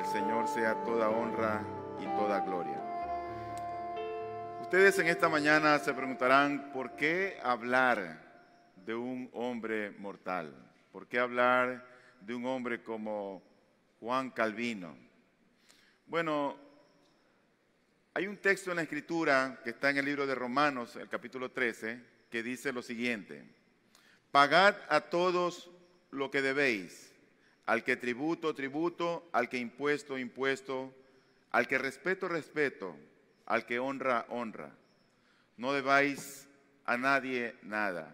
el Señor sea toda honra y toda gloria. Ustedes en esta mañana se preguntarán, ¿por qué hablar de un hombre mortal? ¿Por qué hablar de un hombre como Juan Calvino? Bueno, hay un texto en la Escritura que está en el libro de Romanos, el capítulo 13, que dice lo siguiente, pagad a todos lo que debéis al que tributo, tributo, al que impuesto, impuesto, al que respeto, respeto, al que honra, honra. No debáis a nadie nada.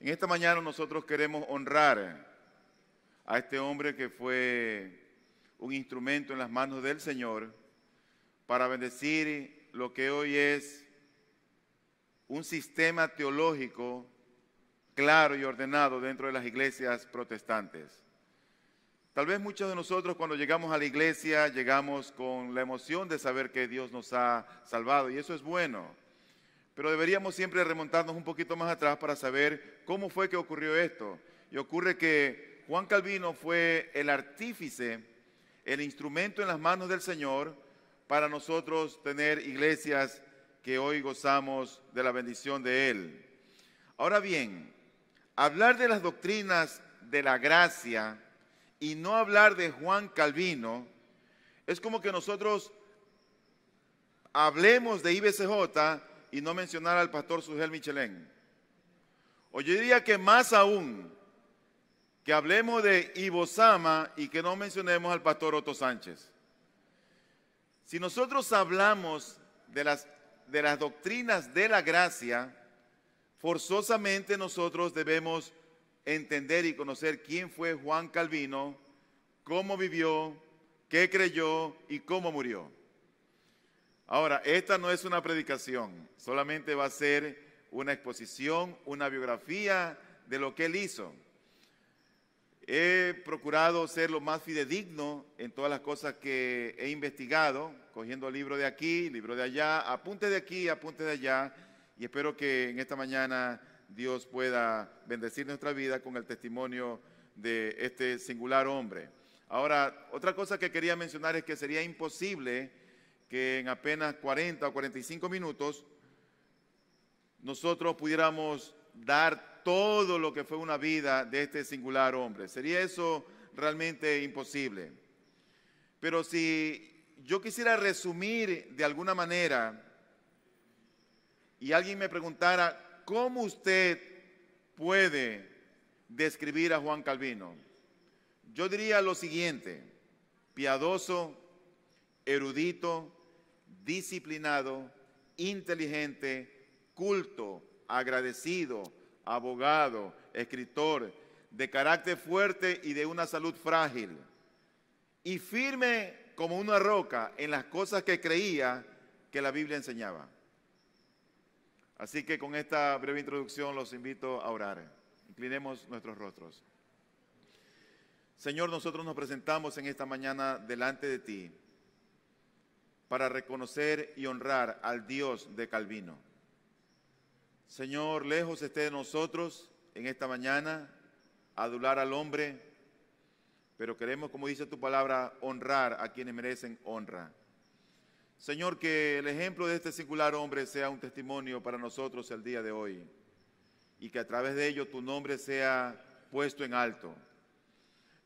En esta mañana nosotros queremos honrar a este hombre que fue un instrumento en las manos del Señor para bendecir lo que hoy es un sistema teológico claro y ordenado dentro de las iglesias protestantes. Tal vez muchos de nosotros cuando llegamos a la iglesia llegamos con la emoción de saber que Dios nos ha salvado y eso es bueno. Pero deberíamos siempre remontarnos un poquito más atrás para saber cómo fue que ocurrió esto. Y ocurre que Juan Calvino fue el artífice, el instrumento en las manos del Señor para nosotros tener iglesias que hoy gozamos de la bendición de Él. Ahora bien, hablar de las doctrinas de la gracia, y no hablar de Juan Calvino, es como que nosotros hablemos de IBCJ y no mencionar al pastor Sujel Michelén. O yo diría que más aún, que hablemos de Sama y que no mencionemos al pastor Otto Sánchez. Si nosotros hablamos de las, de las doctrinas de la gracia, forzosamente nosotros debemos entender y conocer quién fue Juan Calvino, cómo vivió, qué creyó y cómo murió. Ahora, esta no es una predicación, solamente va a ser una exposición, una biografía de lo que él hizo. He procurado ser lo más fidedigno en todas las cosas que he investigado, cogiendo libro de aquí, libro de allá, apunte de aquí, apunte de allá, y espero que en esta mañana Dios pueda bendecir nuestra vida con el testimonio de este singular hombre. Ahora, otra cosa que quería mencionar es que sería imposible que en apenas 40 o 45 minutos nosotros pudiéramos dar todo lo que fue una vida de este singular hombre. Sería eso realmente imposible. Pero si yo quisiera resumir de alguna manera y alguien me preguntara ¿Cómo usted puede describir a Juan Calvino? Yo diría lo siguiente, piadoso, erudito, disciplinado, inteligente, culto, agradecido, abogado, escritor, de carácter fuerte y de una salud frágil, y firme como una roca en las cosas que creía que la Biblia enseñaba. Así que con esta breve introducción los invito a orar. Inclinemos nuestros rostros. Señor, nosotros nos presentamos en esta mañana delante de ti para reconocer y honrar al Dios de Calvino. Señor, lejos esté de nosotros en esta mañana adular al hombre, pero queremos, como dice tu palabra, honrar a quienes merecen honra. Señor, que el ejemplo de este singular hombre sea un testimonio para nosotros el día de hoy y que a través de ello tu nombre sea puesto en alto.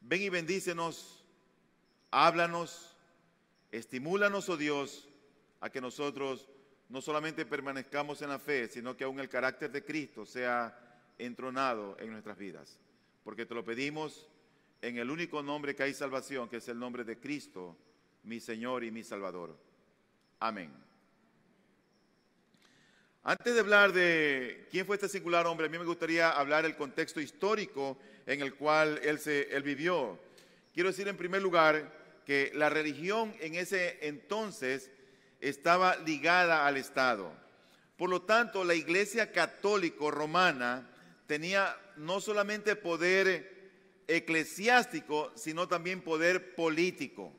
Ven y bendícenos, háblanos, estimúlanos, oh Dios, a que nosotros no solamente permanezcamos en la fe, sino que aún el carácter de Cristo sea entronado en nuestras vidas. Porque te lo pedimos en el único nombre que hay salvación, que es el nombre de Cristo, mi Señor y mi Salvador. Amén. Antes de hablar de quién fue este singular hombre, a mí me gustaría hablar del contexto histórico en el cual él, se, él vivió. Quiero decir en primer lugar que la religión en ese entonces estaba ligada al Estado. Por lo tanto, la Iglesia católica romana tenía no solamente poder eclesiástico, sino también poder político.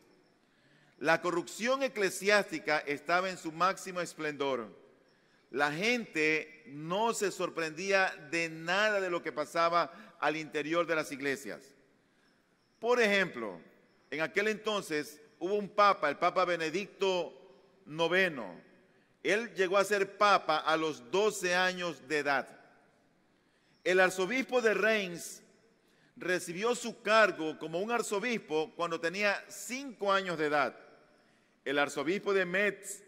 La corrupción eclesiástica estaba en su máximo esplendor. La gente no se sorprendía de nada de lo que pasaba al interior de las iglesias. Por ejemplo, en aquel entonces hubo un papa, el Papa Benedicto IX. Él llegó a ser papa a los 12 años de edad. El arzobispo de Reims recibió su cargo como un arzobispo cuando tenía 5 años de edad. El arzobispo de Metz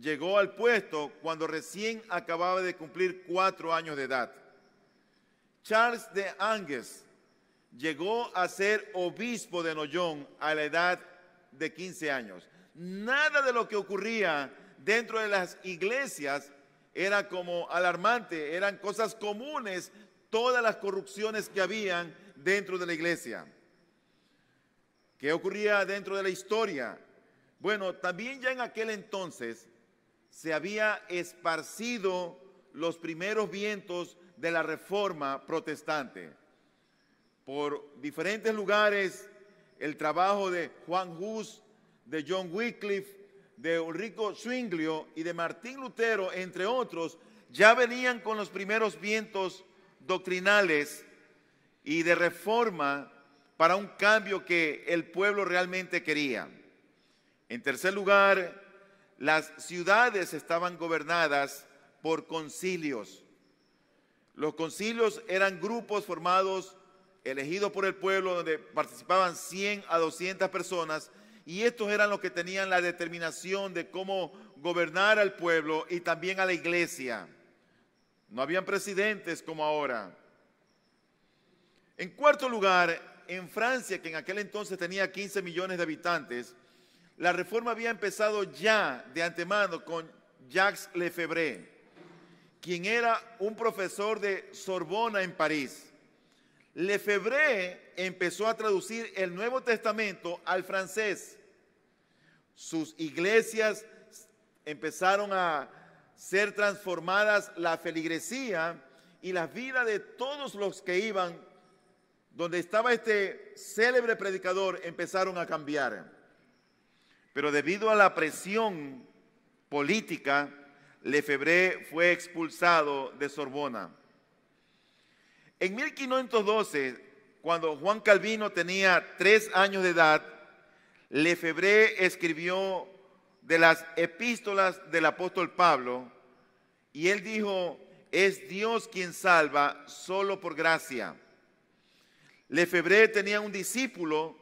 llegó al puesto cuando recién acababa de cumplir cuatro años de edad. Charles de Angus llegó a ser obispo de Noyon a la edad de 15 años. Nada de lo que ocurría dentro de las iglesias era como alarmante, eran cosas comunes todas las corrupciones que habían dentro de la iglesia. ¿Qué ocurría dentro de la historia? Bueno, también ya en aquel entonces se había esparcido los primeros vientos de la reforma protestante. Por diferentes lugares, el trabajo de Juan Hus, de John Wycliffe, de Ulrico Zwinglio y de Martín Lutero, entre otros, ya venían con los primeros vientos doctrinales y de reforma para un cambio que el pueblo realmente quería. En tercer lugar, las ciudades estaban gobernadas por concilios. Los concilios eran grupos formados, elegidos por el pueblo, donde participaban 100 a 200 personas, y estos eran los que tenían la determinación de cómo gobernar al pueblo y también a la iglesia. No habían presidentes como ahora. En cuarto lugar, en Francia, que en aquel entonces tenía 15 millones de habitantes, la reforma había empezado ya de antemano con Jacques Lefebvre, quien era un profesor de Sorbona en París. Lefebvre empezó a traducir el Nuevo Testamento al francés. Sus iglesias empezaron a ser transformadas la feligresía y la vida de todos los que iban donde estaba este célebre predicador empezaron a cambiar pero debido a la presión política, Lefebvre fue expulsado de Sorbona. En 1512, cuando Juan Calvino tenía tres años de edad, Lefebvre escribió de las epístolas del apóstol Pablo y él dijo, es Dios quien salva solo por gracia. Lefebvre tenía un discípulo,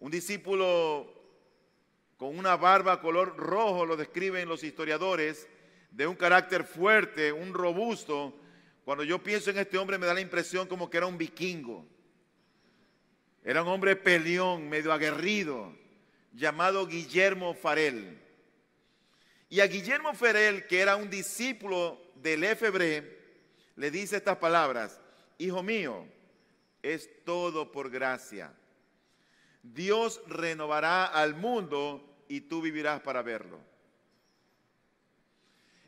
un discípulo con una barba color rojo, lo describen los historiadores, de un carácter fuerte, un robusto. Cuando yo pienso en este hombre me da la impresión como que era un vikingo. Era un hombre peleón, medio aguerrido, llamado Guillermo Farel. Y a Guillermo Farel, que era un discípulo del Efebre, le dice estas palabras, Hijo mío, es todo por gracia Dios renovará al mundo y tú vivirás para verlo.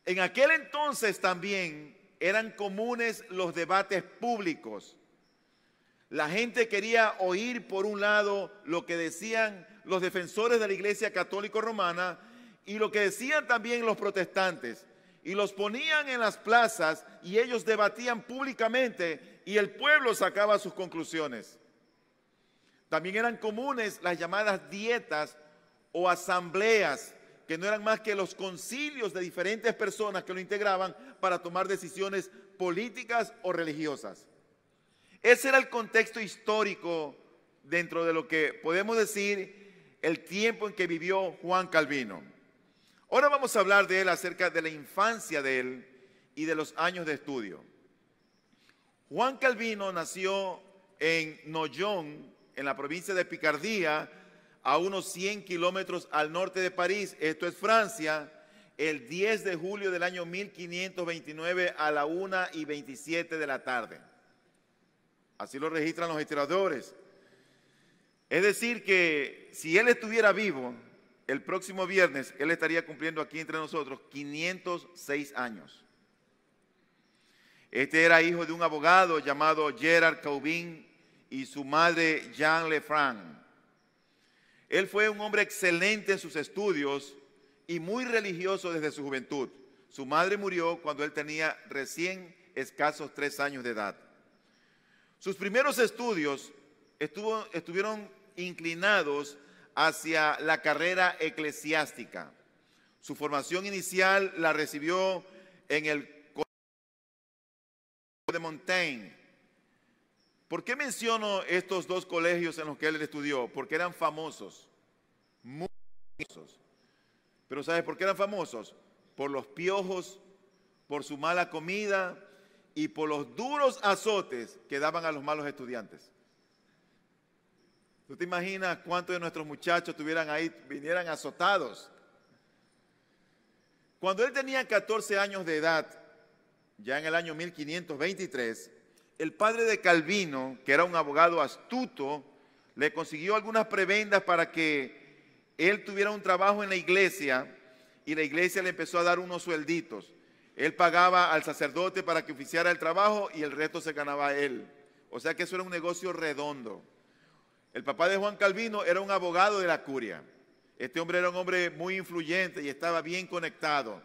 En aquel entonces también eran comunes los debates públicos. La gente quería oír, por un lado, lo que decían los defensores de la Iglesia Católica Romana y lo que decían también los protestantes. Y los ponían en las plazas y ellos debatían públicamente y el pueblo sacaba sus conclusiones. También eran comunes las llamadas dietas o asambleas, que no eran más que los concilios de diferentes personas que lo integraban para tomar decisiones políticas o religiosas. Ese era el contexto histórico dentro de lo que podemos decir el tiempo en que vivió Juan Calvino. Ahora vamos a hablar de él acerca de la infancia de él y de los años de estudio. Juan Calvino nació en Noyón, en la provincia de Picardía, a unos 100 kilómetros al norte de París, esto es Francia, el 10 de julio del año 1529 a la 1 y 27 de la tarde. Así lo registran los historiadores. Es decir, que si él estuviera vivo, el próximo viernes él estaría cumpliendo aquí entre nosotros 506 años. Este era hijo de un abogado llamado Gerard Caubin y su madre Jean Lefranc. Él fue un hombre excelente en sus estudios y muy religioso desde su juventud. Su madre murió cuando él tenía recién escasos tres años de edad. Sus primeros estudios estuvieron inclinados hacia la carrera eclesiástica. Su formación inicial la recibió en el Colegio de Montaigne ¿Por qué menciono estos dos colegios en los que él estudió? Porque eran famosos, muy famosos. Pero ¿sabes por qué eran famosos? Por los piojos, por su mala comida y por los duros azotes que daban a los malos estudiantes. ¿Tú te imaginas cuántos de nuestros muchachos tuvieran ahí, vinieran azotados? Cuando él tenía 14 años de edad, ya en el año 1523, el padre de Calvino, que era un abogado astuto, le consiguió algunas prebendas para que él tuviera un trabajo en la iglesia y la iglesia le empezó a dar unos suelditos. Él pagaba al sacerdote para que oficiara el trabajo y el resto se ganaba él. O sea que eso era un negocio redondo. El papá de Juan Calvino era un abogado de la curia. Este hombre era un hombre muy influyente y estaba bien conectado.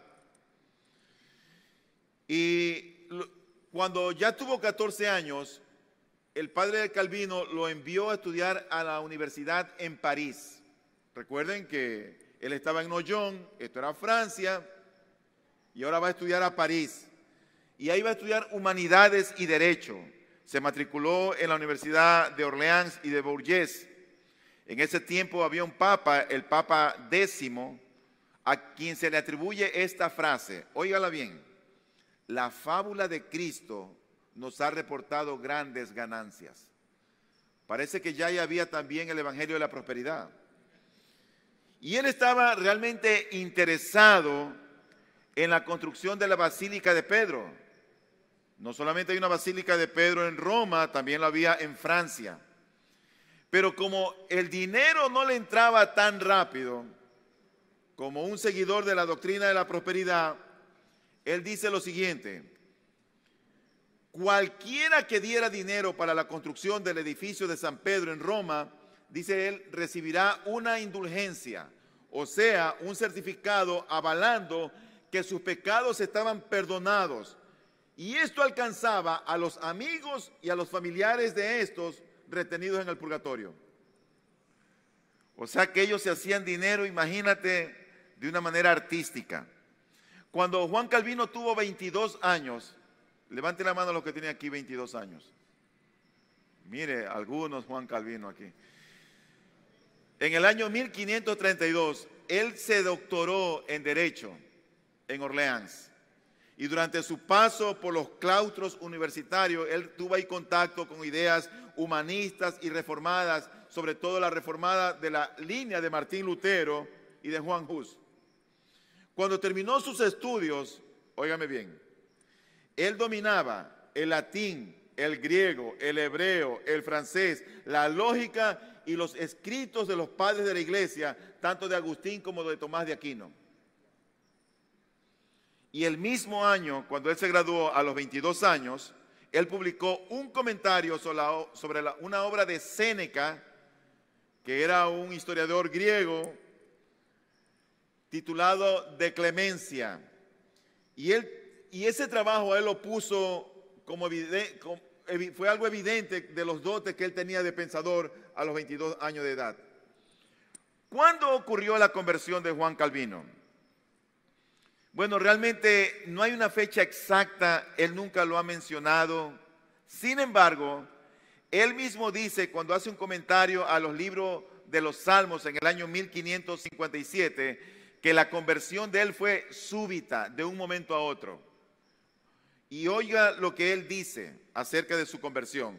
Y cuando ya tuvo 14 años, el padre de Calvino lo envió a estudiar a la universidad en París. Recuerden que él estaba en Noyon, esto era Francia, y ahora va a estudiar a París. Y ahí va a estudiar humanidades y derecho. Se matriculó en la Universidad de Orleans y de Bourges. En ese tiempo había un papa, el papa décimo, a quien se le atribuye esta frase. Óigala bien la fábula de Cristo nos ha reportado grandes ganancias. Parece que ya había también el Evangelio de la Prosperidad. Y él estaba realmente interesado en la construcción de la Basílica de Pedro. No solamente hay una Basílica de Pedro en Roma, también la había en Francia. Pero como el dinero no le entraba tan rápido, como un seguidor de la doctrina de la prosperidad, él dice lo siguiente, cualquiera que diera dinero para la construcción del edificio de San Pedro en Roma, dice él, recibirá una indulgencia, o sea, un certificado avalando que sus pecados estaban perdonados. Y esto alcanzaba a los amigos y a los familiares de estos retenidos en el purgatorio. O sea que ellos se hacían dinero, imagínate, de una manera artística. Cuando Juan Calvino tuvo 22 años, levante la mano los que tienen aquí 22 años. Mire, algunos Juan Calvino aquí. En el año 1532, él se doctoró en Derecho en Orleans. Y durante su paso por los claustros universitarios, él tuvo ahí contacto con ideas humanistas y reformadas, sobre todo la reformada de la línea de Martín Lutero y de Juan Hus. Cuando terminó sus estudios, óigame bien, él dominaba el latín, el griego, el hebreo, el francés, la lógica y los escritos de los padres de la iglesia, tanto de Agustín como de Tomás de Aquino. Y el mismo año, cuando él se graduó a los 22 años, él publicó un comentario sobre, una obra de Séneca, que era un historiador griego titulado De Clemencia. Y, él, y ese trabajo él lo puso como, fue algo evidente de los dotes que él tenía de pensador a los 22 años de edad. ¿Cuándo ocurrió la conversión de Juan Calvino? Bueno, realmente no hay una fecha exacta, él nunca lo ha mencionado. Sin embargo, él mismo dice cuando hace un comentario a los libros de los Salmos en el año 1557, que la conversión de él fue súbita, de un momento a otro. Y oiga lo que él dice acerca de su conversión.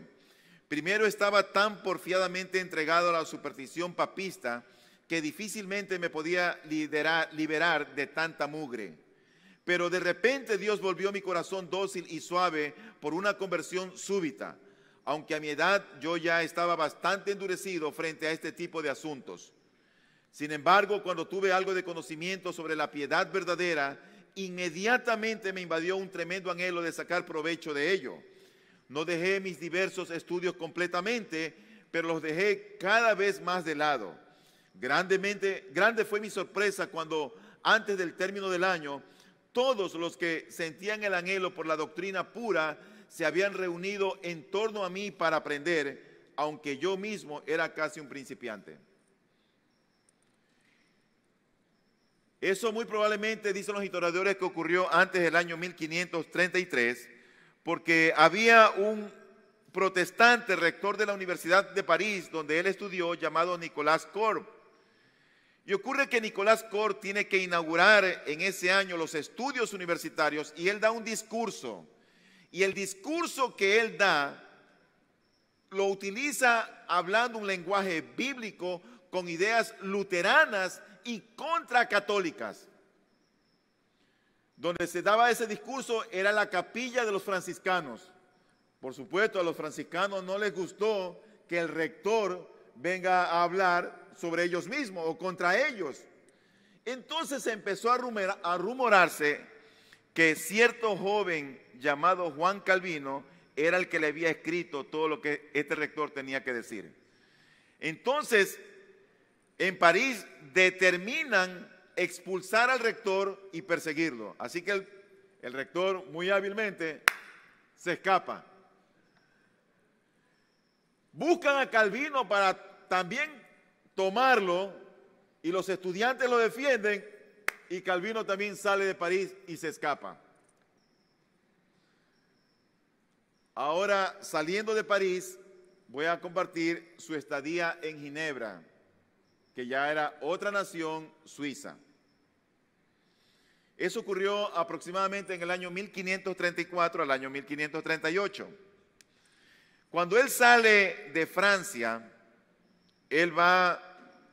Primero estaba tan porfiadamente entregado a la superstición papista que difícilmente me podía liberar de tanta mugre. Pero de repente Dios volvió mi corazón dócil y suave por una conversión súbita, aunque a mi edad yo ya estaba bastante endurecido frente a este tipo de asuntos. Sin embargo, cuando tuve algo de conocimiento sobre la piedad verdadera, inmediatamente me invadió un tremendo anhelo de sacar provecho de ello. No dejé mis diversos estudios completamente, pero los dejé cada vez más de lado. Grandemente, grande fue mi sorpresa cuando antes del término del año, todos los que sentían el anhelo por la doctrina pura se habían reunido en torno a mí para aprender, aunque yo mismo era casi un principiante. Eso muy probablemente, dicen los historiadores, que ocurrió antes del año 1533, porque había un protestante rector de la Universidad de París, donde él estudió, llamado Nicolás Corb. Y ocurre que Nicolás Corb tiene que inaugurar en ese año los estudios universitarios y él da un discurso. Y el discurso que él da lo utiliza hablando un lenguaje bíblico con ideas luteranas y contra católicas. Donde se daba ese discurso era la capilla de los franciscanos. Por supuesto, a los franciscanos no les gustó que el rector venga a hablar sobre ellos mismos o contra ellos. Entonces empezó a, a rumorarse que cierto joven llamado Juan Calvino era el que le había escrito todo lo que este rector tenía que decir. Entonces, en París determinan expulsar al rector y perseguirlo. Así que el, rector muy hábilmente se escapa. Buscan a Calvino para también tomarlo y los estudiantes lo defienden y Calvino también sale de París y se escapa. Ahora, saliendo de París, voy a compartir su estadía en Ginebra que ya era otra nación, Suiza. Eso ocurrió aproximadamente en el año 1534 al año 1538. Cuando él sale de Francia, él va,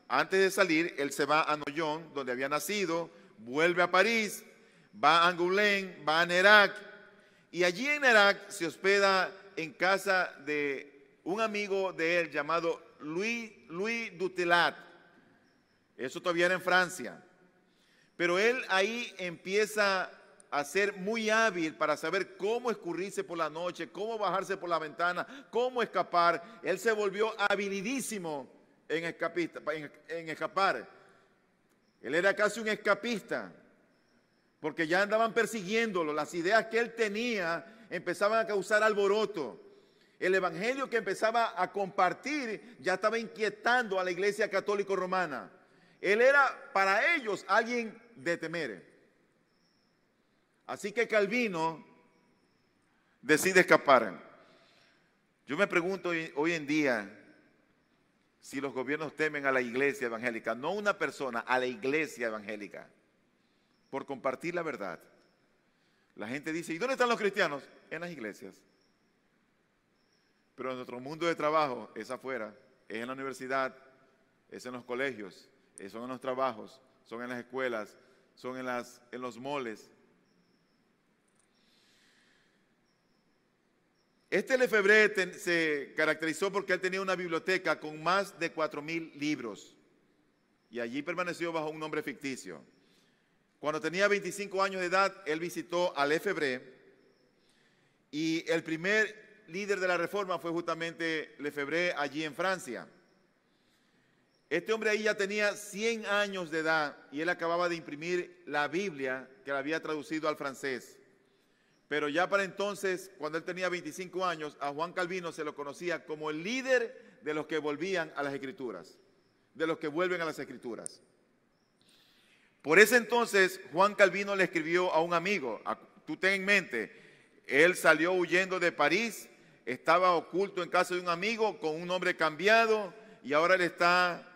antes de salir, él se va a Noyon, donde había nacido, vuelve a París, va a Angoulême, va a Nerac, y allí en Nerac se hospeda en casa de un amigo de él llamado Louis, Louis Dutelat eso todavía en Francia. Pero él ahí empieza a ser muy hábil para saber cómo escurrirse por la noche, cómo bajarse por la ventana, cómo escapar. Él se volvió habilidísimo en, escapista, en, escapar. Él era casi un escapista, porque ya andaban persiguiéndolo. Las ideas que él tenía empezaban a causar alboroto. El evangelio que empezaba a compartir ya estaba inquietando a la iglesia católica romana. Él era para ellos alguien de temer. Así que Calvino decide escapar. Yo me pregunto hoy, en día si los gobiernos temen a la iglesia evangélica, no una persona, a la iglesia evangélica, por compartir la verdad. La gente dice, ¿y dónde están los cristianos? En las iglesias. Pero en nuestro mundo de trabajo es afuera, es en la universidad, es en los colegios, eh, son en los trabajos, son en las escuelas, son en, las, en los moles. Este Lefebvre se caracterizó porque él tenía una biblioteca con más de 4.000 libros y allí permaneció bajo un nombre ficticio. Cuando tenía 25 años de edad, él visitó al Lefebvre y el primer líder de la reforma fue justamente Lefebvre allí en Francia. Este hombre ahí ya tenía 100 años de edad y él acababa de imprimir la Biblia que la había traducido al francés. Pero ya para entonces, cuando él tenía 25 años, a Juan Calvino se lo conocía como el líder de los que volvían a las escrituras, de los que vuelven a las escrituras. Por ese entonces, Juan Calvino le escribió a un amigo, tú ten en mente, él salió huyendo de París, estaba oculto en casa de un amigo con un nombre cambiado y ahora él está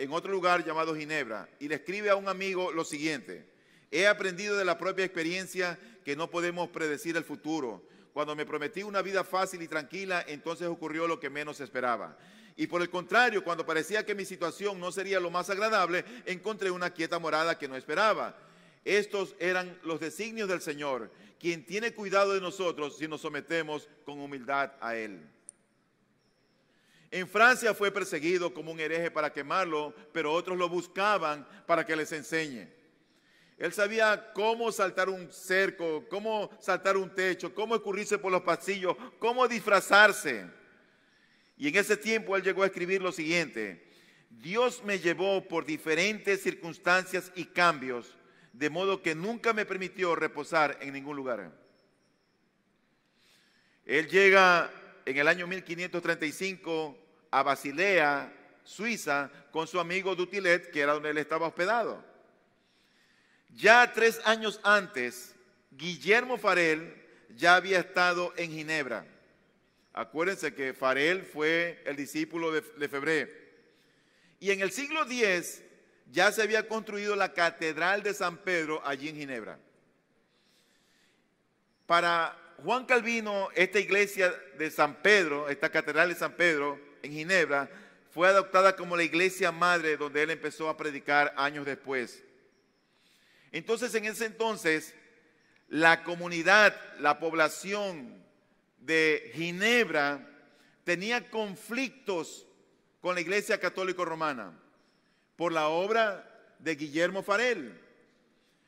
en otro lugar llamado Ginebra, y le escribe a un amigo lo siguiente, he aprendido de la propia experiencia que no podemos predecir el futuro. Cuando me prometí una vida fácil y tranquila, entonces ocurrió lo que menos esperaba. Y por el contrario, cuando parecía que mi situación no sería lo más agradable, encontré una quieta morada que no esperaba. Estos eran los designios del Señor, quien tiene cuidado de nosotros si nos sometemos con humildad a Él. En Francia fue perseguido como un hereje para quemarlo, pero otros lo buscaban para que les enseñe. Él sabía cómo saltar un cerco, cómo saltar un techo, cómo escurrirse por los pasillos, cómo disfrazarse. Y en ese tiempo él llegó a escribir lo siguiente, Dios me llevó por diferentes circunstancias y cambios, de modo que nunca me permitió reposar en ningún lugar. Él llega en el año 1535 a Basilea, Suiza, con su amigo Dutilet, que era donde él estaba hospedado. Ya tres años antes, Guillermo Farel ya había estado en Ginebra. Acuérdense que Farel fue el discípulo de Lefebvre. Y en el siglo X ya se había construido la Catedral de San Pedro allí en Ginebra. Para Juan Calvino, esta iglesia de San Pedro, esta catedral de San Pedro en Ginebra, fue adoptada como la iglesia madre donde él empezó a predicar años después. Entonces, en ese entonces, la comunidad, la población de Ginebra tenía conflictos con la iglesia católica romana por la obra de Guillermo Farel.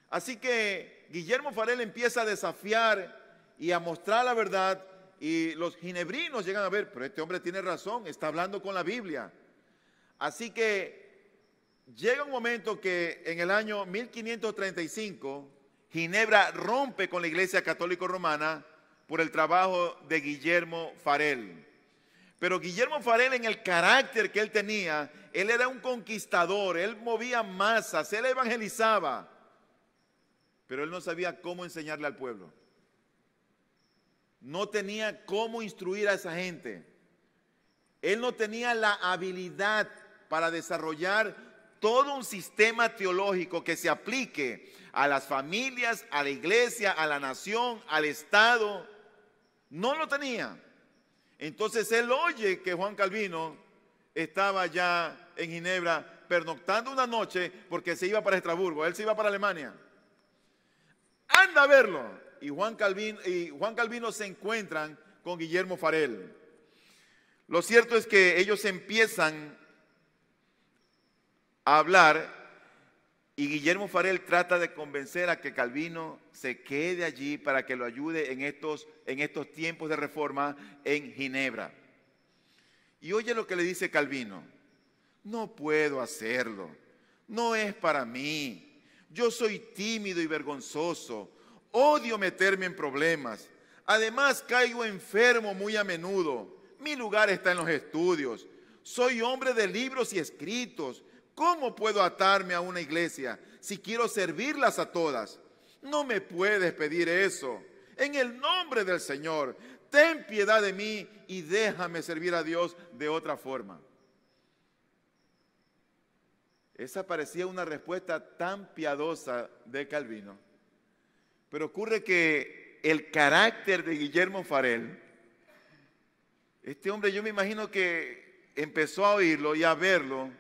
Así que Guillermo Farel empieza a desafiar y a mostrar la verdad. Y los ginebrinos llegan a ver, pero este hombre tiene razón, está hablando con la Biblia. Así que llega un momento que en el año 1535, Ginebra rompe con la Iglesia Católica Romana por el trabajo de Guillermo Farel. Pero Guillermo Farel en el carácter que él tenía, él era un conquistador, él movía masas, él evangelizaba, pero él no sabía cómo enseñarle al pueblo no tenía cómo instruir a esa gente. Él no tenía la habilidad para desarrollar todo un sistema teológico que se aplique a las familias, a la iglesia, a la nación, al Estado. No lo tenía. Entonces él oye que Juan Calvino estaba ya en Ginebra pernoctando una noche porque se iba para Estrasburgo, él se iba para Alemania. Anda a verlo, y Juan, Calvino, y Juan se encuentran con Guillermo Farel. Lo cierto es que ellos empiezan a hablar y Guillermo Farel trata de convencer a que Calvino se quede allí para que lo ayude en estos, en estos tiempos de reforma en Ginebra. Y oye lo que le dice Calvino, no puedo hacerlo, no es para mí, yo soy tímido y vergonzoso, Odio meterme en problemas. Además, caigo enfermo muy a menudo. Mi lugar está en los estudios. Soy hombre de libros y escritos. ¿Cómo puedo atarme a una iglesia si quiero servirlas a todas? No me puedes pedir eso. En el nombre del Señor, ten piedad de mí y déjame servir a Dios de otra forma. Esa parecía una respuesta tan piadosa de Calvino. Pero ocurre que el carácter de Guillermo Farel, este hombre yo me imagino que empezó a oírlo y a verlo,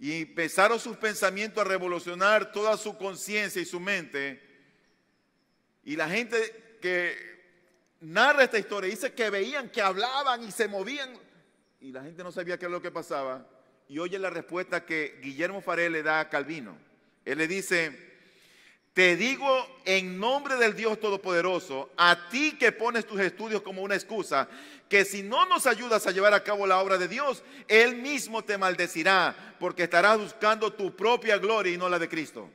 y empezaron sus pensamientos a revolucionar toda su conciencia y su mente. Y la gente que narra esta historia dice que veían, que hablaban y se movían, y la gente no sabía qué es lo que pasaba. Y oye la respuesta que Guillermo Farel le da a Calvino. Él le dice, te digo en nombre del Dios Todopoderoso, a ti que pones tus estudios como una excusa, que si no nos ayudas a llevar a cabo la obra de Dios, Él mismo te maldecirá, porque estarás buscando tu propia gloria y no la de Cristo.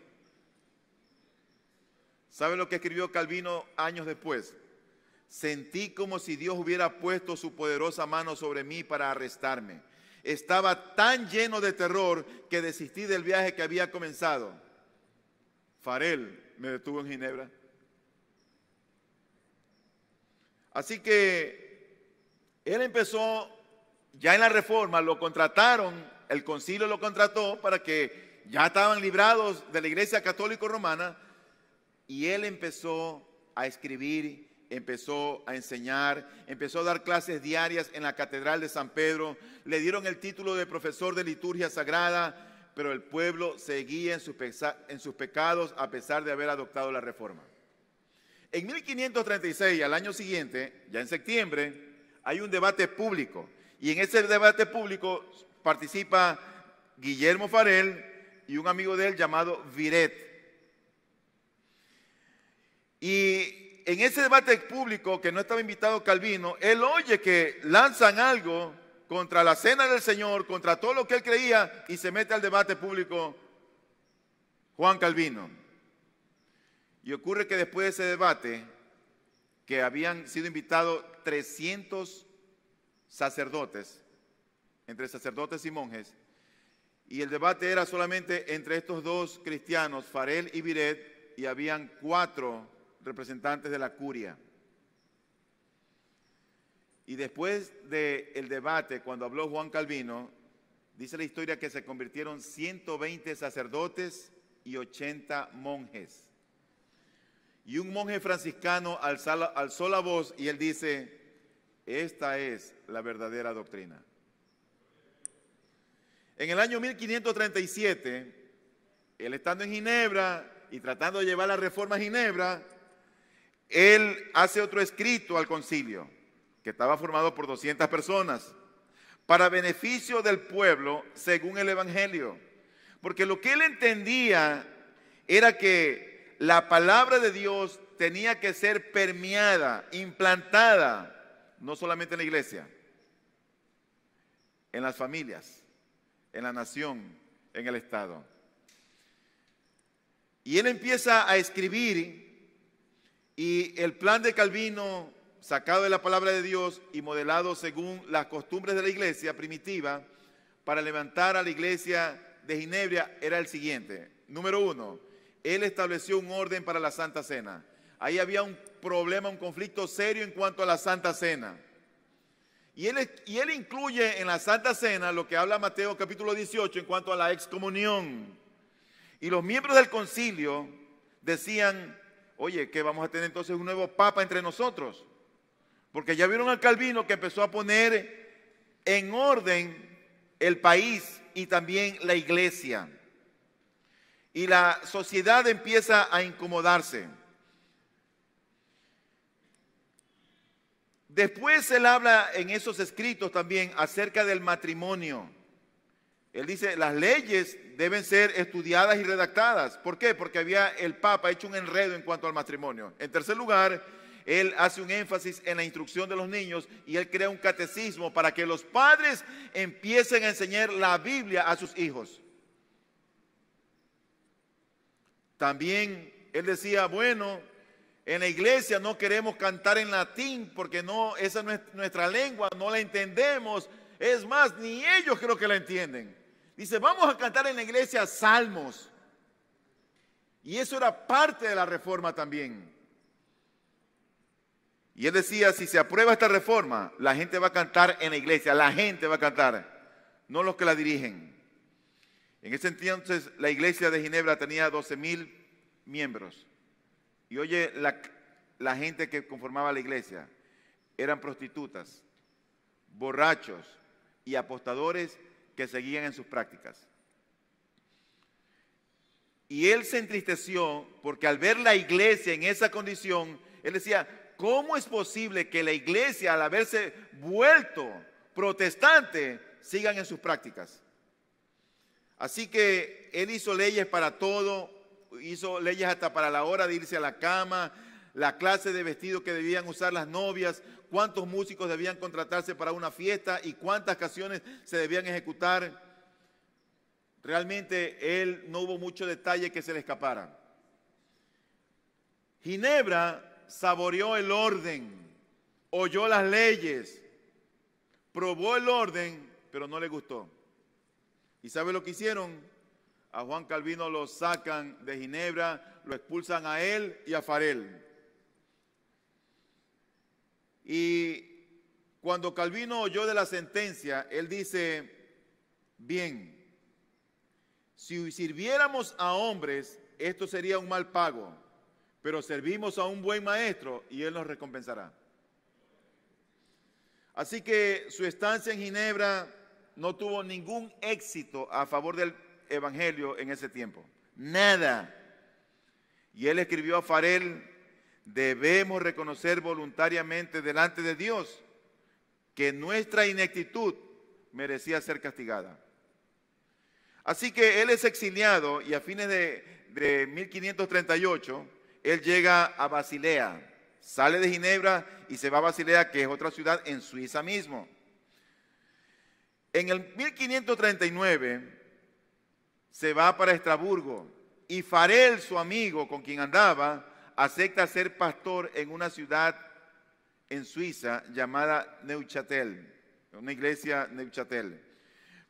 ¿Sabe lo que escribió Calvino años después? Sentí como si Dios hubiera puesto su poderosa mano sobre mí para arrestarme. Estaba tan lleno de terror que desistí del viaje que había comenzado él me detuvo en Ginebra. Así que él empezó, ya en la reforma, lo contrataron, el concilio lo contrató para que ya estaban librados de la iglesia católica romana, y él empezó a escribir, empezó a enseñar, empezó a dar clases diarias en la Catedral de San Pedro, le dieron el título de profesor de liturgia sagrada, pero el pueblo seguía en sus, pecados a pesar de haber adoptado la reforma. En 1536, al año siguiente, ya en septiembre, hay un debate público. Y en ese debate público participa Guillermo Farel y un amigo de él llamado Viret. Y en ese debate público que no estaba invitado Calvino, él oye que lanzan algo contra la cena del Señor, contra todo lo que él creía y se mete al debate público Juan Calvino. Y ocurre que después de ese debate, que habían sido invitados 300 sacerdotes, entre sacerdotes y monjes, y el debate era solamente entre estos dos cristianos, Farel y Viret, y habían cuatro representantes de la curia. Y después del debate, cuando habló Juan Calvino, dice la historia que se convirtieron 120 sacerdotes y 80 monjes. Y un monje franciscano alzó, alzó la voz y él dice, esta es la verdadera doctrina. En el año 1537, él estando en Ginebra y tratando de llevar la reforma a Ginebra, él hace otro escrito al concilio que estaba formado por 200 personas, para beneficio del pueblo según el Evangelio. Porque lo que él entendía era que la palabra de Dios tenía que ser permeada, implantada, no solamente en la iglesia, en las familias, en la nación, en el Estado. Y él empieza a escribir y el plan de Calvino sacado de la palabra de Dios y modelado según las costumbres de la iglesia primitiva para levantar a la iglesia de Ginebra era el siguiente. Número uno, él estableció un orden para la Santa Cena. Ahí había un problema, un conflicto serio en cuanto a la Santa Cena. Y él, y él incluye en la Santa Cena lo que habla Mateo capítulo 18 en cuanto a la excomunión. Y los miembros del concilio decían, oye, que vamos a tener entonces un nuevo papa entre nosotros. Porque ya vieron al Calvino que empezó a poner en orden el país y también la iglesia. Y la sociedad empieza a incomodarse. Después él habla en esos escritos también acerca del matrimonio. Él dice, las leyes deben ser estudiadas y redactadas. ¿Por qué? Porque había el Papa hecho un enredo en cuanto al matrimonio. En tercer lugar, él hace un énfasis en la instrucción de los niños y él crea un catecismo para que los padres empiecen a enseñar la Biblia a sus hijos. También él decía, bueno, en la iglesia no queremos cantar en latín porque no, esa no es nuestra lengua, no la entendemos. Es más, ni ellos creo que la entienden. Dice, vamos a cantar en la iglesia salmos. Y eso era parte de la reforma también. Y él decía, si se aprueba esta reforma, la gente va a cantar en la iglesia, la gente va a cantar, no los que la dirigen. En ese entonces la iglesia de Ginebra tenía 12 mil miembros. Y oye, la, la gente que conformaba la iglesia eran prostitutas, borrachos y apostadores que seguían en sus prácticas. Y él se entristeció porque al ver la iglesia en esa condición, él decía, ¿cómo es posible que la iglesia, al haberse vuelto protestante, sigan en sus prácticas? Así que él hizo leyes para todo, hizo leyes hasta para la hora de irse a la cama, la clase de vestido que debían usar las novias, cuántos músicos debían contratarse para una fiesta y cuántas canciones se debían ejecutar. Realmente él no hubo mucho detalle que se le escapara. Ginebra saboreó el orden, oyó las leyes, probó el orden, pero no le gustó. ¿Y sabe lo que hicieron? A Juan Calvino lo sacan de Ginebra, lo expulsan a él y a Farel. Y cuando Calvino oyó de la sentencia, él dice, bien, si sirviéramos a hombres, esto sería un mal pago pero servimos a un buen maestro y Él nos recompensará. Así que su estancia en Ginebra no tuvo ningún éxito a favor del Evangelio en ese tiempo. Nada. Y él escribió a Farel, debemos reconocer voluntariamente delante de Dios que nuestra ineptitud merecía ser castigada. Así que él es exiliado y a fines de, de 1538 él llega a Basilea, sale de Ginebra y se va a Basilea, que es otra ciudad en Suiza mismo. En el 1539 se va para Estraburgo y Farel, su amigo con quien andaba, acepta ser pastor en una ciudad en Suiza llamada Neuchatel, una iglesia Neuchatel.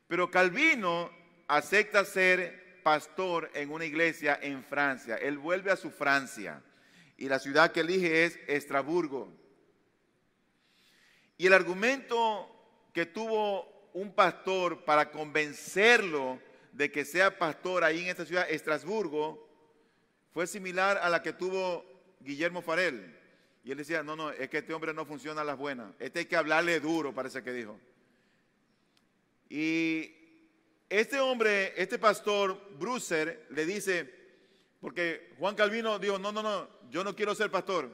Pero Calvino acepta ser pastor en una iglesia en Francia. Él vuelve a su Francia y la ciudad que elige es Estrasburgo. Y el argumento que tuvo un pastor para convencerlo de que sea pastor ahí en esta ciudad, Estrasburgo, fue similar a la que tuvo Guillermo Farel. Y él decía, no, no, es que este hombre no funciona a las buenas. Este hay que hablarle duro, parece que dijo. Y este hombre, este pastor, Brucer, le dice, porque Juan Calvino dijo, no, no, no, yo no quiero ser pastor.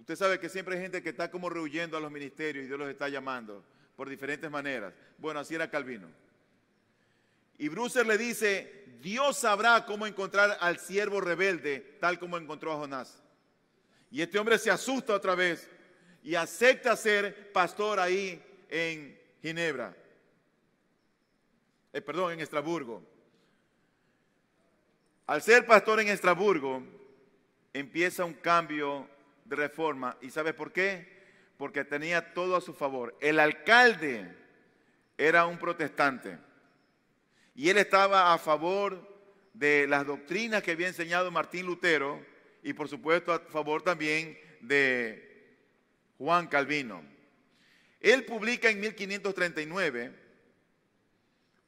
Usted sabe que siempre hay gente que está como rehuyendo a los ministerios y Dios los está llamando por diferentes maneras. Bueno, así era Calvino. Y Brucer le dice, Dios sabrá cómo encontrar al siervo rebelde, tal como encontró a Jonás. Y este hombre se asusta otra vez y acepta ser pastor ahí en Ginebra. Eh, perdón, en Estrasburgo. Al ser pastor en Estrasburgo, empieza un cambio de reforma. ¿Y sabe por qué? Porque tenía todo a su favor. El alcalde era un protestante y él estaba a favor de las doctrinas que había enseñado Martín Lutero y por supuesto a favor también de Juan Calvino. Él publica en 1539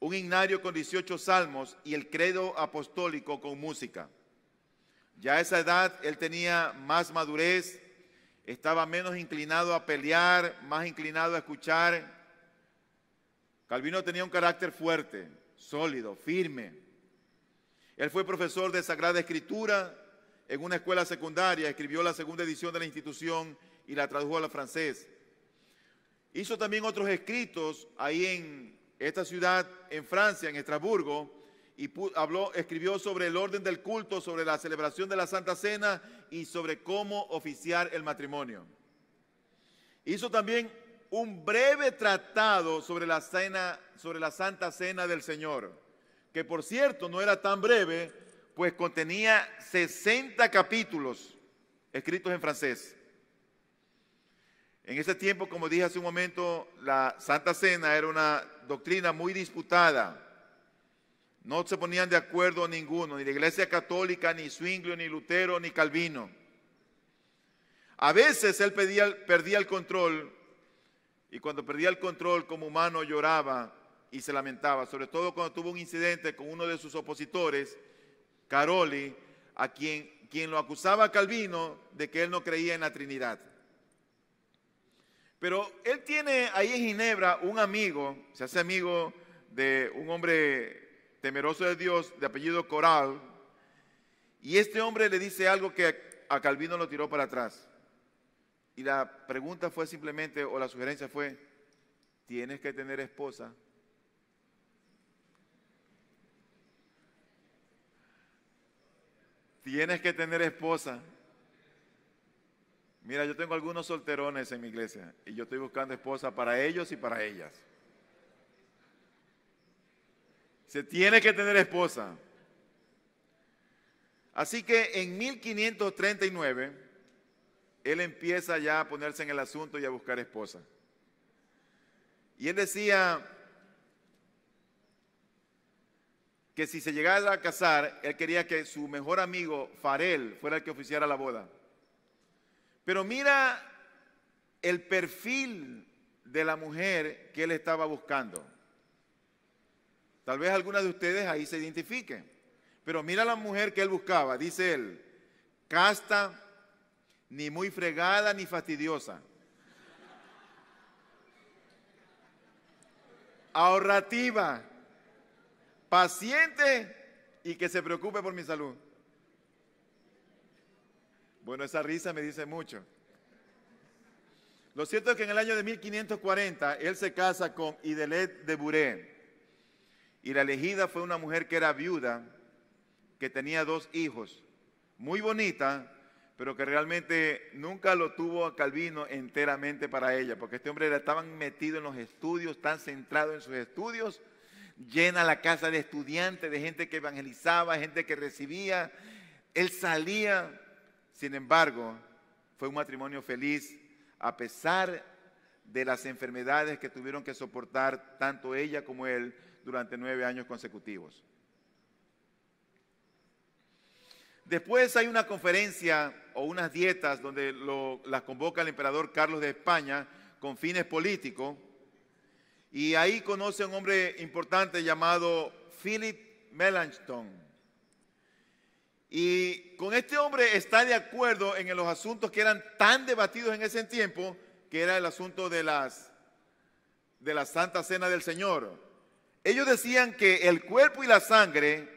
un ignario con 18 salmos y el credo apostólico con música. Ya a esa edad él tenía más madurez, estaba menos inclinado a pelear, más inclinado a escuchar. Calvino tenía un carácter fuerte, sólido, firme. Él fue profesor de Sagrada Escritura en una escuela secundaria, escribió la segunda edición de la institución y la tradujo al francés. Hizo también otros escritos ahí en esta ciudad en Francia, en Estrasburgo, y habló, escribió sobre el orden del culto, sobre la celebración de la Santa Cena y sobre cómo oficiar el matrimonio. Hizo también un breve tratado sobre la, cena, sobre la Santa Cena del Señor, que por cierto no era tan breve, pues contenía 60 capítulos escritos en francés. En ese tiempo, como dije hace un momento, la Santa Cena era una doctrina muy disputada. No se ponían de acuerdo ninguno, ni la Iglesia Católica, ni Zwinglio, ni Lutero, ni Calvino. A veces él perdía el control y cuando perdía el control como humano lloraba y se lamentaba, sobre todo cuando tuvo un incidente con uno de sus opositores, Caroli, a quien, quien lo acusaba a Calvino de que él no creía en la Trinidad. Pero él tiene ahí en Ginebra un amigo, se hace amigo de un hombre temeroso de Dios de apellido Coral, y este hombre le dice algo que a Calvino lo tiró para atrás. Y la pregunta fue simplemente, o la sugerencia fue, ¿tienes que tener esposa? Tienes que tener esposa. Mira, yo tengo algunos solterones en mi iglesia y yo estoy buscando esposa para ellos y para ellas. Se tiene que tener esposa. Así que en 1539, él empieza ya a ponerse en el asunto y a buscar esposa. Y él decía que si se llegara a casar, él quería que su mejor amigo, Farel, fuera el que oficiara la boda. Pero mira el perfil de la mujer que él estaba buscando. Tal vez alguna de ustedes ahí se identifique. Pero mira la mujer que él buscaba, dice él, casta, ni muy fregada ni fastidiosa. Ahorrativa, paciente y que se preocupe por mi salud. Bueno, esa risa me dice mucho. Lo cierto es que en el año de 1540 él se casa con Idelet de Bure, Y la elegida fue una mujer que era viuda, que tenía dos hijos, muy bonita, pero que realmente nunca lo tuvo a Calvino enteramente para ella, porque este hombre estaba metido en los estudios, tan centrado en sus estudios, llena la casa de estudiantes, de gente que evangelizaba, gente que recibía. Él salía sin embargo, fue un matrimonio feliz a pesar de las enfermedades que tuvieron que soportar tanto ella como él durante nueve años consecutivos. Después hay una conferencia o unas dietas donde las convoca el emperador Carlos de España con fines políticos. Y ahí conoce a un hombre importante llamado Philip Melanchthon. Y con este hombre está de acuerdo en los asuntos que eran tan debatidos en ese tiempo, que era el asunto de las de la Santa Cena del Señor. Ellos decían que el cuerpo y la sangre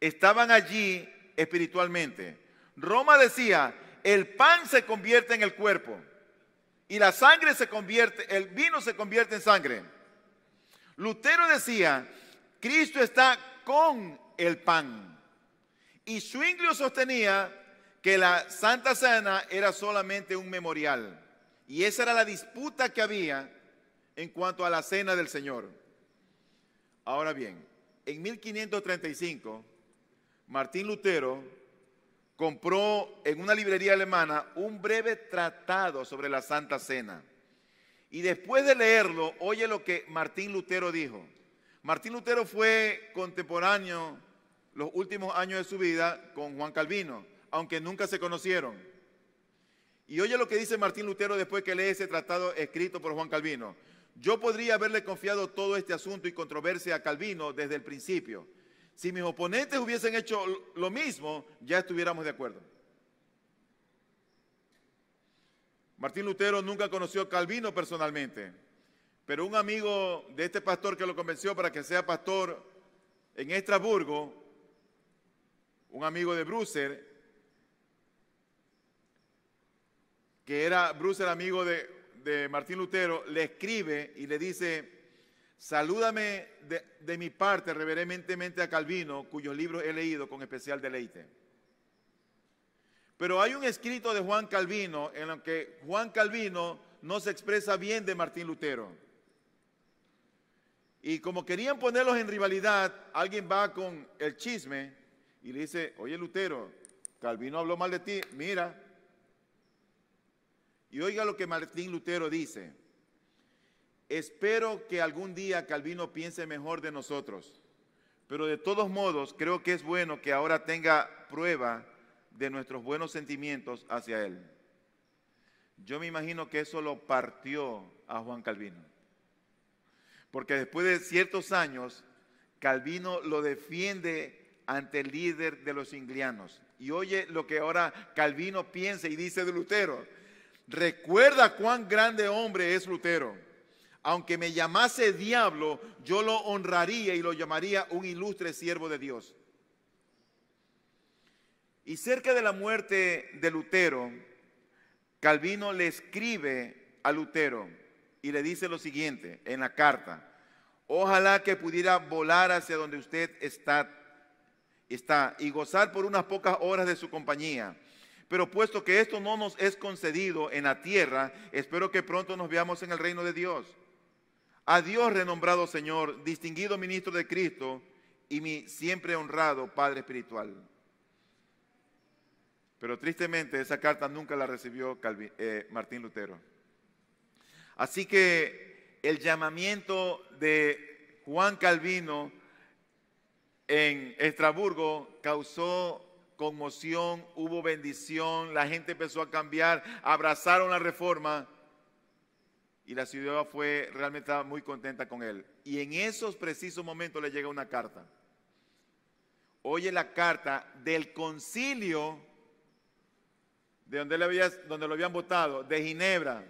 estaban allí espiritualmente. Roma decía, el pan se convierte en el cuerpo y la sangre se convierte, el vino se convierte en sangre. Lutero decía, Cristo está con el pan. Y Zwinglio sostenía que la Santa Cena era solamente un memorial. Y esa era la disputa que había en cuanto a la Cena del Señor. Ahora bien, en 1535, Martín Lutero compró en una librería alemana un breve tratado sobre la Santa Cena. Y después de leerlo, oye lo que Martín Lutero dijo. Martín Lutero fue contemporáneo los últimos años de su vida con Juan Calvino, aunque nunca se conocieron. Y oye lo que dice Martín Lutero después que lee ese tratado escrito por Juan Calvino. Yo podría haberle confiado todo este asunto y controversia a Calvino desde el principio. Si mis oponentes hubiesen hecho lo mismo, ya estuviéramos de acuerdo. Martín Lutero nunca conoció a Calvino personalmente, pero un amigo de este pastor que lo convenció para que sea pastor en Estrasburgo un amigo de Brucer, que era Brucer amigo de, Martín Lutero, le escribe y le dice, salúdame de, de mi parte reverentemente a Calvino, cuyos libros he leído con especial deleite. Pero hay un escrito de Juan Calvino en el que Juan Calvino no se expresa bien de Martín Lutero. Y como querían ponerlos en rivalidad, alguien va con el chisme y le dice, oye Lutero, Calvino habló mal de ti, mira. Y oiga lo que Martín Lutero dice. Espero que algún día Calvino piense mejor de nosotros, pero de todos modos creo que es bueno que ahora tenga prueba de nuestros buenos sentimientos hacia él. Yo me imagino que eso lo partió a Juan Calvino. Porque después de ciertos años, Calvino lo defiende ante el líder de los inglianos. Y oye lo que ahora Calvino piensa y dice de Lutero. Recuerda cuán grande hombre es Lutero. Aunque me llamase diablo, yo lo honraría y lo llamaría un ilustre siervo de Dios. Y cerca de la muerte de Lutero, Calvino le escribe a Lutero y le dice lo siguiente en la carta. Ojalá que pudiera volar hacia donde usted está y gozar por unas pocas horas de su compañía. Pero puesto que esto no nos es concedido en la tierra, espero que pronto nos veamos en el reino de Dios. A Dios renombrado Señor, distinguido ministro de Cristo y mi siempre honrado Padre Espiritual. Pero tristemente esa carta nunca la recibió eh, Martín Lutero. Así que el llamamiento de Juan Calvino en Estrasburgo causó conmoción, hubo bendición, la gente empezó a cambiar, abrazaron la reforma y la ciudad fue realmente muy contenta con él. Y en esos precisos momentos le llega una carta. Oye la carta del concilio de donde, le había, donde lo habían votado, de Ginebra.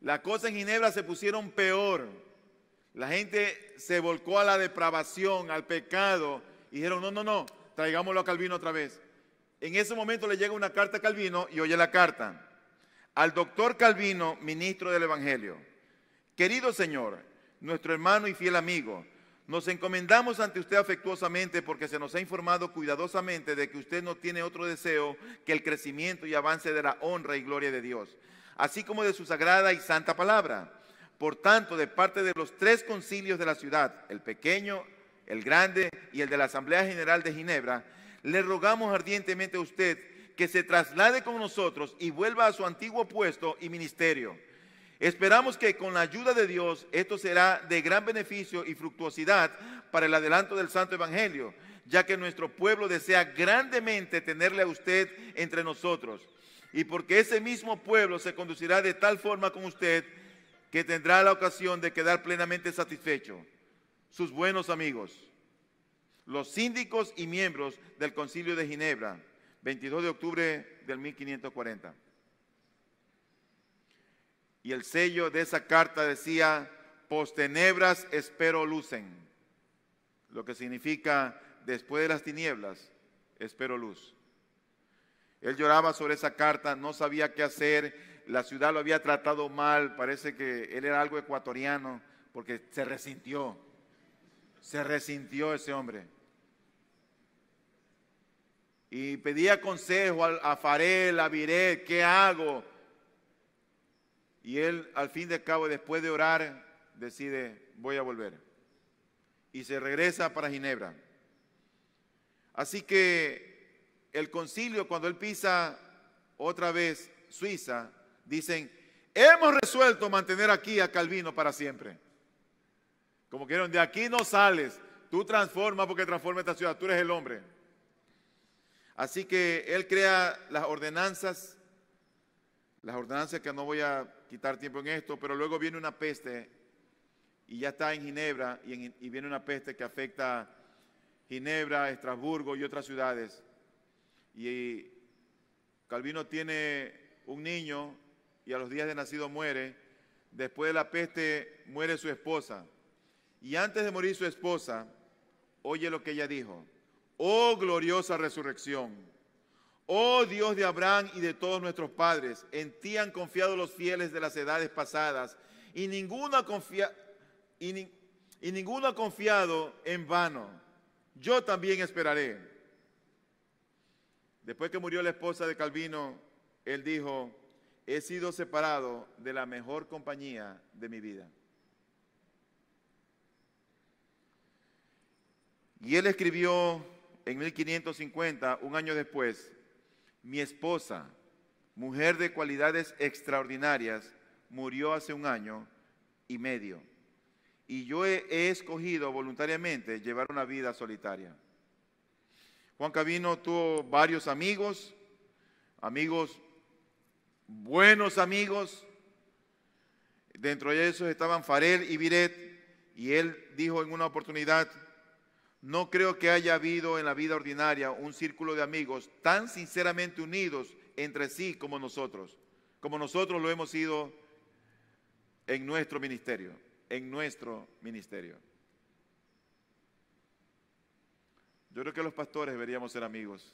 Las cosas en Ginebra se pusieron peor. La gente se volcó a la depravación, al pecado, y dijeron, no, no, no, traigámoslo a Calvino otra vez. En ese momento le llega una carta a Calvino y oye la carta. Al doctor Calvino, ministro del Evangelio. Querido Señor, nuestro hermano y fiel amigo, nos encomendamos ante usted afectuosamente porque se nos ha informado cuidadosamente de que usted no tiene otro deseo que el crecimiento y avance de la honra y gloria de Dios, así como de su sagrada y santa palabra. Por tanto, de parte de los tres concilios de la ciudad, el pequeño, el grande y el de la Asamblea General de Ginebra, le rogamos ardientemente a usted que se traslade con nosotros y vuelva a su antiguo puesto y ministerio. Esperamos que con la ayuda de Dios esto será de gran beneficio y fructuosidad para el adelanto del Santo Evangelio, ya que nuestro pueblo desea grandemente tenerle a usted entre nosotros, y porque ese mismo pueblo se conducirá de tal forma con usted que tendrá la ocasión de quedar plenamente satisfecho, sus buenos amigos, los síndicos y miembros del Concilio de Ginebra, 22 de octubre del 1540. Y el sello de esa carta decía, postenebras tenebras espero lucen, lo que significa, después de las tinieblas, espero luz. Él lloraba sobre esa carta, no sabía qué hacer la ciudad lo había tratado mal, parece que él era algo ecuatoriano, porque se resintió, se resintió ese hombre. Y pedía consejo a, Farel, a Viré... ¿qué hago? Y él, al fin de cabo, después de orar, decide, voy a volver. Y se regresa para Ginebra. Así que el concilio, cuando él pisa otra vez Suiza, dicen, hemos resuelto mantener aquí a Calvino para siempre. Como que de aquí no sales, tú transformas porque transforma esta ciudad, tú eres el hombre. Así que él crea las ordenanzas, las ordenanzas que no voy a quitar tiempo en esto, pero luego viene una peste y ya está en Ginebra y, viene una peste que afecta Ginebra, Estrasburgo y otras ciudades. Y Calvino tiene un niño y a los días de nacido muere. Después de la peste muere su esposa. Y antes de morir su esposa, oye lo que ella dijo. Oh gloriosa resurrección. Oh Dios de Abraham y de todos nuestros padres, en ti han confiado los fieles de las edades pasadas y ninguno ha, ha confiado en vano. Yo también esperaré. Después que murió la esposa de Calvino, él dijo, he sido separado de la mejor compañía de mi vida. Y él escribió en 1550, un año después, mi esposa, mujer de cualidades extraordinarias, murió hace un año y medio. Y yo he, escogido voluntariamente llevar una vida solitaria. Juan Cabino tuvo varios amigos, amigos buenos amigos. Dentro de esos estaban Farel y Viret, y él dijo en una oportunidad, no creo que haya habido en la vida ordinaria un círculo de amigos tan sinceramente unidos entre sí como nosotros, como nosotros lo hemos sido en nuestro ministerio, en nuestro ministerio. Yo creo que los pastores deberíamos ser amigos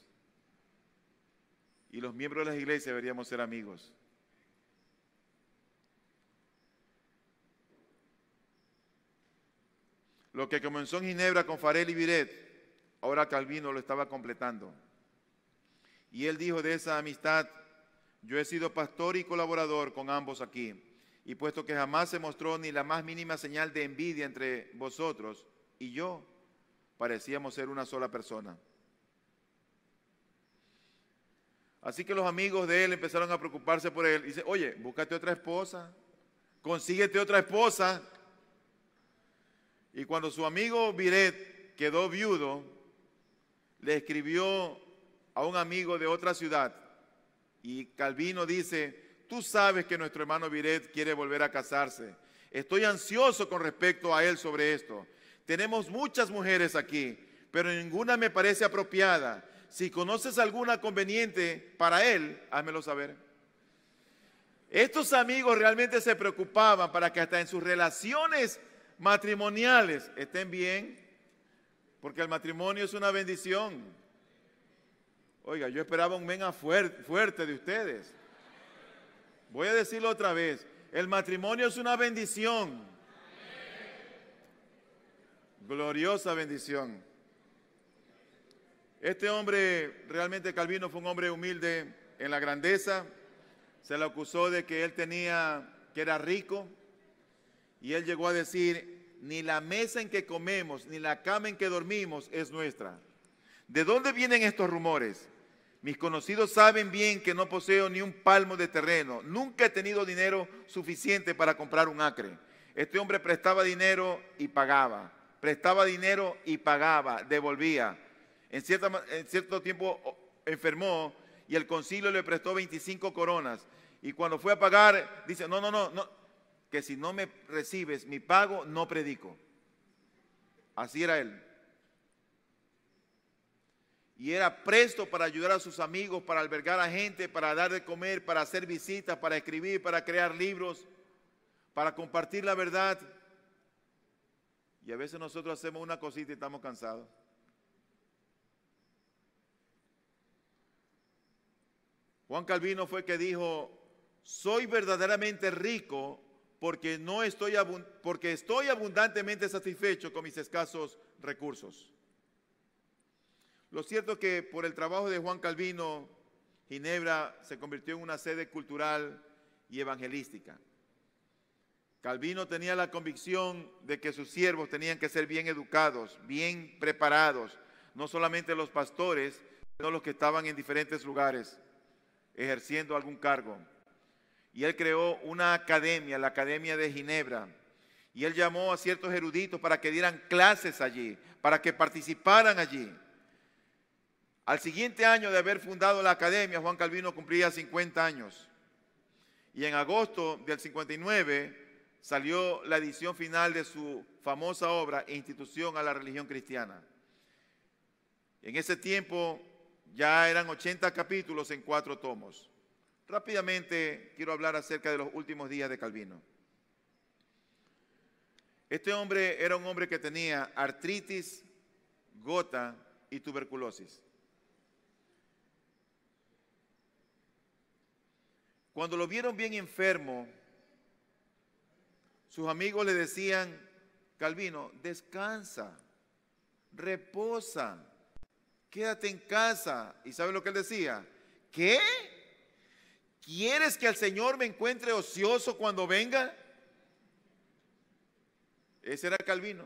y los miembros de las iglesias deberíamos ser amigos. Lo que comenzó en Ginebra con Farel y Viret, ahora Calvino lo estaba completando. Y él dijo de esa amistad, yo he sido pastor y colaborador con ambos aquí, y puesto que jamás se mostró ni la más mínima señal de envidia entre vosotros y yo, parecíamos ser una sola persona. Así que los amigos de él empezaron a preocuparse por él. Dice, oye, búscate otra esposa, consíguete otra esposa. Y cuando su amigo Viret quedó viudo, le escribió a un amigo de otra ciudad. Y Calvino dice, tú sabes que nuestro hermano Viret quiere volver a casarse. Estoy ansioso con respecto a él sobre esto. Tenemos muchas mujeres aquí, pero ninguna me parece apropiada si conoces alguna conveniente para él, házmelo saber. Estos amigos realmente se preocupaban para que hasta en sus relaciones matrimoniales estén bien, porque el matrimonio es una bendición. Oiga, yo esperaba un mena fuerte de ustedes. Voy a decirlo otra vez, el matrimonio es una bendición. Gloriosa bendición. Este hombre, realmente Calvino, fue un hombre humilde en la grandeza. Se le acusó de que él tenía, que era rico. Y él llegó a decir, ni la mesa en que comemos, ni la cama en que dormimos es nuestra. ¿De dónde vienen estos rumores? Mis conocidos saben bien que no poseo ni un palmo de terreno. Nunca he tenido dinero suficiente para comprar un acre. Este hombre prestaba dinero y pagaba. Prestaba dinero y pagaba. Devolvía en, cierto tiempo enfermó y el concilio le prestó 25 coronas. Y cuando fue a pagar, dice, no, no, no, no, que si no me recibes mi pago, no predico. Así era él. Y era presto para ayudar a sus amigos, para albergar a gente, para dar de comer, para hacer visitas, para escribir, para crear libros, para compartir la verdad. Y a veces nosotros hacemos una cosita y estamos cansados. Juan Calvino fue que dijo, soy verdaderamente rico porque, no estoy porque estoy abundantemente satisfecho con mis escasos recursos. Lo cierto es que por el trabajo de Juan Calvino, Ginebra se convirtió en una sede cultural y evangelística. Calvino tenía la convicción de que sus siervos tenían que ser bien educados, bien preparados, no solamente los pastores, sino los que estaban en diferentes lugares ejerciendo algún cargo. Y él creó una academia, la Academia de Ginebra. Y él llamó a ciertos eruditos para que dieran clases allí, para que participaran allí. Al siguiente año de haber fundado la academia, Juan Calvino cumplía 50 años. Y en agosto del 59 salió la edición final de su famosa obra, Institución a la Religión Cristiana. En ese tiempo ya eran 80 capítulos en cuatro tomos. Rápidamente quiero hablar acerca de los últimos días de Calvino. Este hombre era un hombre que tenía artritis, gota y tuberculosis. Cuando lo vieron bien enfermo, sus amigos le decían, Calvino, descansa, reposa quédate en casa. ¿Y sabe lo que él decía? ¿Qué? ¿Quieres que el Señor me encuentre ocioso cuando venga? Ese era Calvino.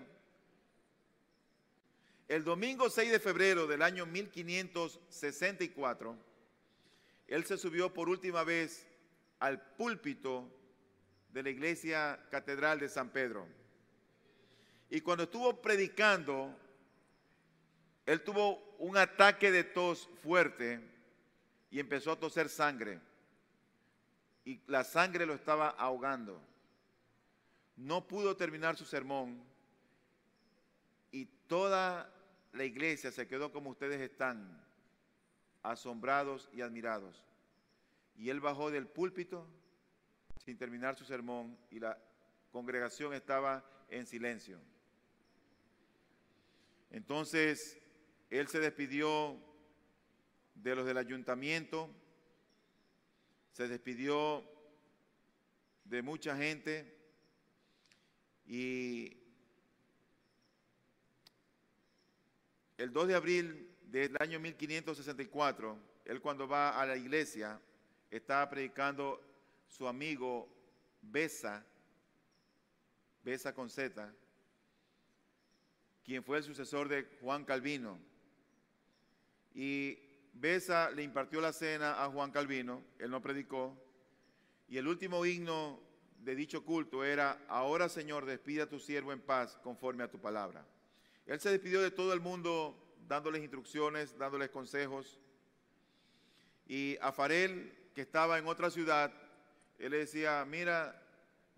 El domingo 6 de febrero del año 1564, él se subió por última vez al púlpito de la iglesia catedral de San Pedro. Y cuando estuvo predicando, él tuvo un ataque de tos fuerte y empezó a toser sangre. Y la sangre lo estaba ahogando. No pudo terminar su sermón y toda la iglesia se quedó como ustedes están, asombrados y admirados. Y él bajó del púlpito sin terminar su sermón y la congregación estaba en silencio. Entonces, él se despidió de los del ayuntamiento, se despidió de mucha gente y el 2 de abril del año 1564, él cuando va a la iglesia está predicando su amigo Besa, Besa con Z, quien fue el sucesor de Juan Calvino. Y Besa le impartió la cena a Juan Calvino, él no predicó. Y el último himno de dicho culto era, ahora Señor, despide a tu siervo en paz conforme a tu palabra. Él se despidió de todo el mundo dándoles instrucciones, dándoles consejos. Y a Farel, que estaba en otra ciudad, él le decía, mira,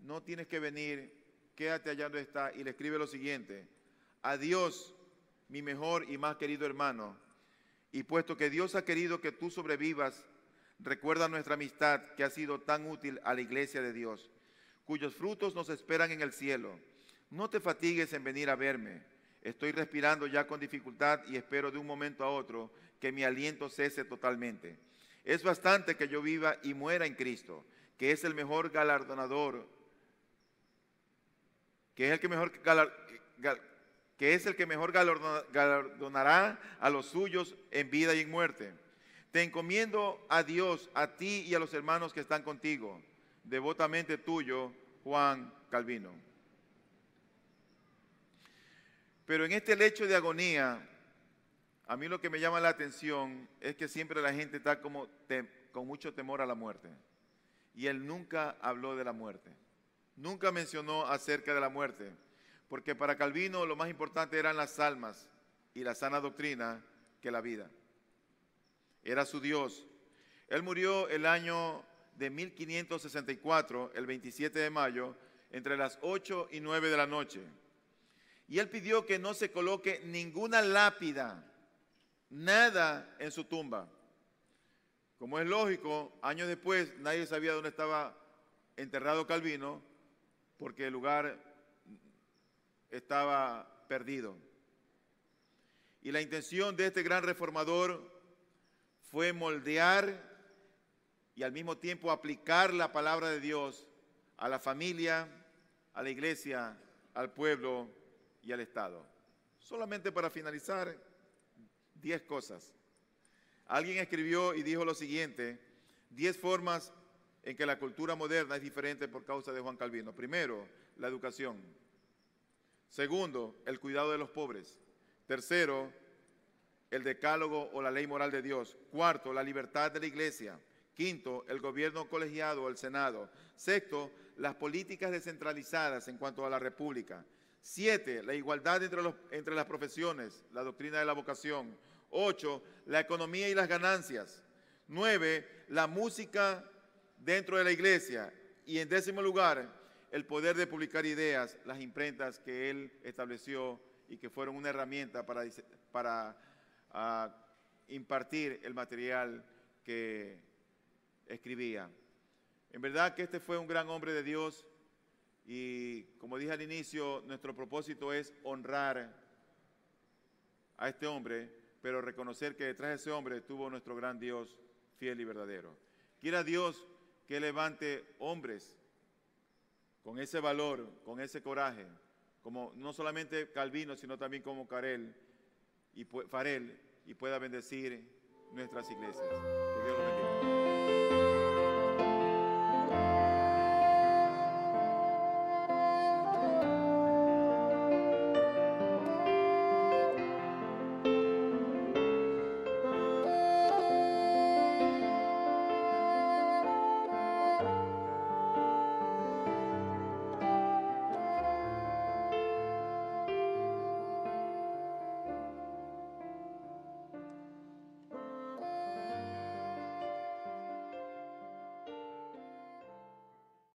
no tienes que venir, quédate allá donde está. Y le escribe lo siguiente, adiós, mi mejor y más querido hermano y puesto que Dios ha querido que tú sobrevivas, recuerda nuestra amistad que ha sido tan útil a la iglesia de Dios, cuyos frutos nos esperan en el cielo. No te fatigues en venir a verme. Estoy respirando ya con dificultad y espero de un momento a otro que mi aliento cese totalmente. Es bastante que yo viva y muera en Cristo, que es el mejor galardonador, que es el que mejor que es el que mejor galardonará a los suyos en vida y en muerte. Te encomiendo a Dios, a ti y a los hermanos que están contigo. Devotamente tuyo, Juan Calvino. Pero en este lecho de agonía, a mí lo que me llama la atención es que siempre la gente está como con mucho temor a la muerte. Y él nunca habló de la muerte. Nunca mencionó acerca de la muerte porque para Calvino lo más importante eran las almas y la sana doctrina que la vida. Era su Dios. Él murió el año de 1564, el 27 de mayo, entre las 8 y 9 de la noche. Y él pidió que no se coloque ninguna lápida, nada en su tumba. Como es lógico, años después nadie sabía dónde estaba enterrado Calvino, porque el lugar estaba perdido. Y la intención de este gran reformador fue moldear y al mismo tiempo aplicar la palabra de Dios a la familia, a la iglesia, al pueblo y al Estado. Solamente para finalizar, diez cosas. Alguien escribió y dijo lo siguiente, diez formas en que la cultura moderna es diferente por causa de Juan Calvino. Primero, la educación. Segundo, el cuidado de los pobres. Tercero, el decálogo o la ley moral de Dios. Cuarto, la libertad de la iglesia. Quinto, el gobierno colegiado o el Senado. Sexto, las políticas descentralizadas en cuanto a la República. Siete, la igualdad entre, las profesiones, la doctrina de la vocación. Ocho, la economía y las ganancias. Nueve, la música dentro de la iglesia. Y en décimo lugar, el poder de publicar ideas, las imprentas que él estableció y que fueron una herramienta para, ah, impartir el material que escribía. En verdad que este fue un gran hombre de Dios y como dije al inicio, nuestro propósito es honrar a este hombre, pero reconocer que detrás de ese hombre estuvo nuestro gran Dios fiel y verdadero. Quiera Dios que levante hombres con ese valor, con ese coraje, como no solamente Calvino, sino también como Carel y Farel, y pueda bendecir nuestras iglesias.